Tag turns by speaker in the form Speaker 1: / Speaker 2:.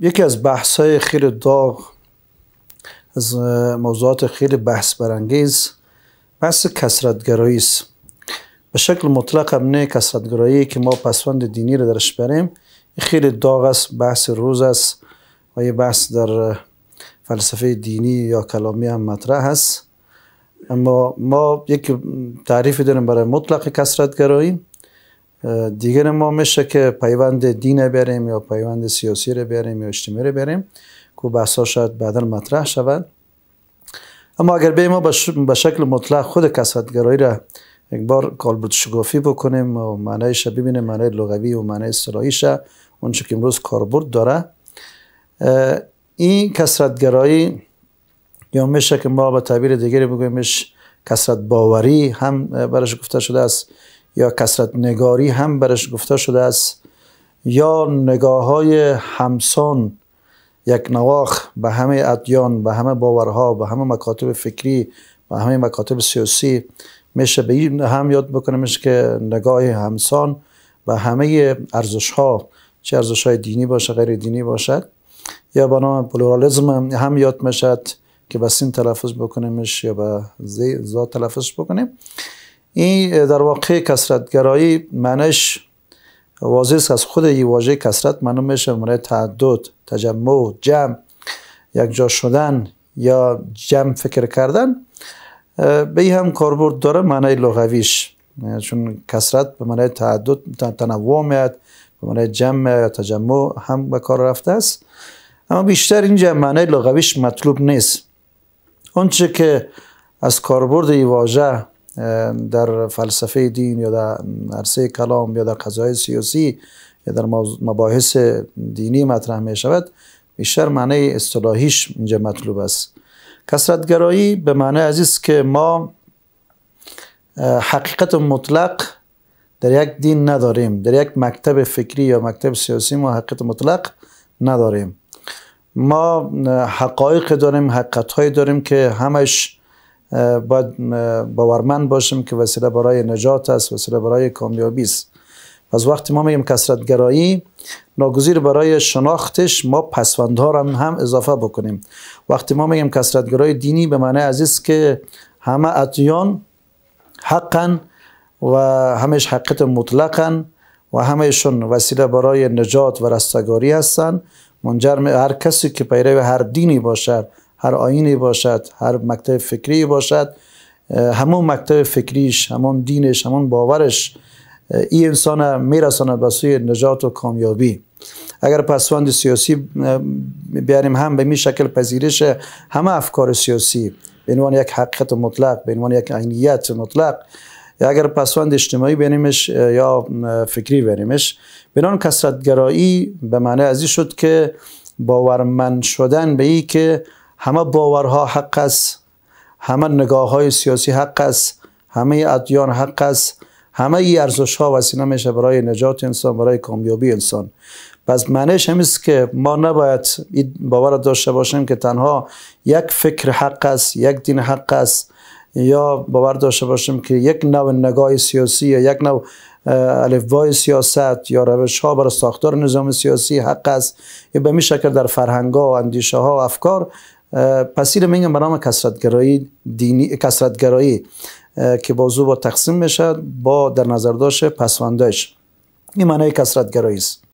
Speaker 1: یکی از های خیلی داغ از موضوعات خیلی بحث برانگیز بحث کسرتگرایی است به شکل مطلق هم نه کسرتگرایی که ما پسوند دینی رو درش بریم خیلی داغ است بحث روز است و یه بحث در فلسفه دینی یا کلامی هم مطرح است. اما ما یک تعریفی داریم برای مطلق کسرتگرایی دیگر ما میشه که پیوند دین بریم یا پیوند سیاسی رو بریم یا اجتماعی رو بریم که بحثا شاید بعدا مطرح شود اما اگر به ما به شکل مطلق خود کسادگرایی را یک بار کالبد بکنیم و رو ببینیم معنای لغوی و معنی اصطلاحیش اون که امروز کاربرد داره این کسرتگرایی یا میشه که ما به تعبیر دیگری بگویمش کسرت باوری هم برش گفته شده است یا کسرت نگاری هم برش گفته شده است یا نگاه های همسان یک نواخ به همه ادیان به همه باورها به همه مکاتب فکری به همه مکاتب سیاسی میشه به این هم یاد بکنه میشه که نگاه همسان به همه ارزش ها چه ارزش های دینی باشه غیر دینی باشد یا به نام پلورالیزم هم یاد میشد که به سین تلفظ بکنیمش یا به زا تلفظ بکنیم این در واقع کسرتگرایی منش واضح است از خود این واژه کسرت منو میشه مورد تعدد تجمع جمع یک جا شدن یا جمع فکر کردن به هم کاربرد داره معنی لغویش چون کسرت به معنی تعدد تنوع میاد به معنی جمع یا تجمع هم به کار رفته است اما بیشتر اینجا معنی لغویش مطلوب نیست چه که از کاربرد این واژه در فلسفه دین یا در عرصه کلام یا در قضای سیاسی یا در مباحث دینی مطرح می شود بیشتر معنی اصطلاحیش اینجا مطلوب است کسرتگرایی به معنی عزیز که ما حقیقت مطلق در یک دین نداریم در یک مکتب فکری یا مکتب سیاسی ما حقیقت مطلق نداریم ما حقایق داریم هایی داریم که همش باید باورمند باشیم که وسیله برای نجات است وسیله برای کامیابی است پس وقتی ما میگیم کسرتگرایی ناگذیر برای شناختش ما پسوندها هم اضافه بکنیم وقتی ما میگیم کسرتگرایی دینی به معنی عزیز که همه اطیان حقا و همش حقیقت مطلقا و همهشون وسیله برای نجات و رستگاری هستند منجر هر کسی که پیرو هر دینی باشد هر آینی باشد هر مکتب فکری باشد همون مکتب فکریش همون دینش همون باورش این انسان میرساند به سوی نجات و کامیابی اگر پسوند سیاسی بیاریم هم به می شکل پذیرش همه افکار سیاسی به عنوان یک حقیقت مطلق به عنوان یک عینیت مطلق یا اگر پسوند اجتماعی بینیمش یا فکری بینیمش بنان کسرتگرایی به معنی ازی شد که باورمند شدن به ای که همه باورها حق است همه نگاه های سیاسی حق است همه ادیان حق است همه ای ارزش ها وسیله میشه برای نجات انسان برای کامیابی انسان پس معنیش هم است که ما نباید باور داشته باشیم که تنها یک فکر حق است یک دین حق است یا باور داشته باشیم که یک نوع نگاه سیاسی یا یک نوع الفبای سیاست یا روش ها برای ساختار نظام سیاسی حق است یا به می شکل در فرهنگ ها و اندیشه ها و افکار پسیر میگن به نام کسرتگرایی دینی کسرتگرایی که بازو با تقسیم میشد با در نظر داشت پسوندش این معنی کسرتگرایی است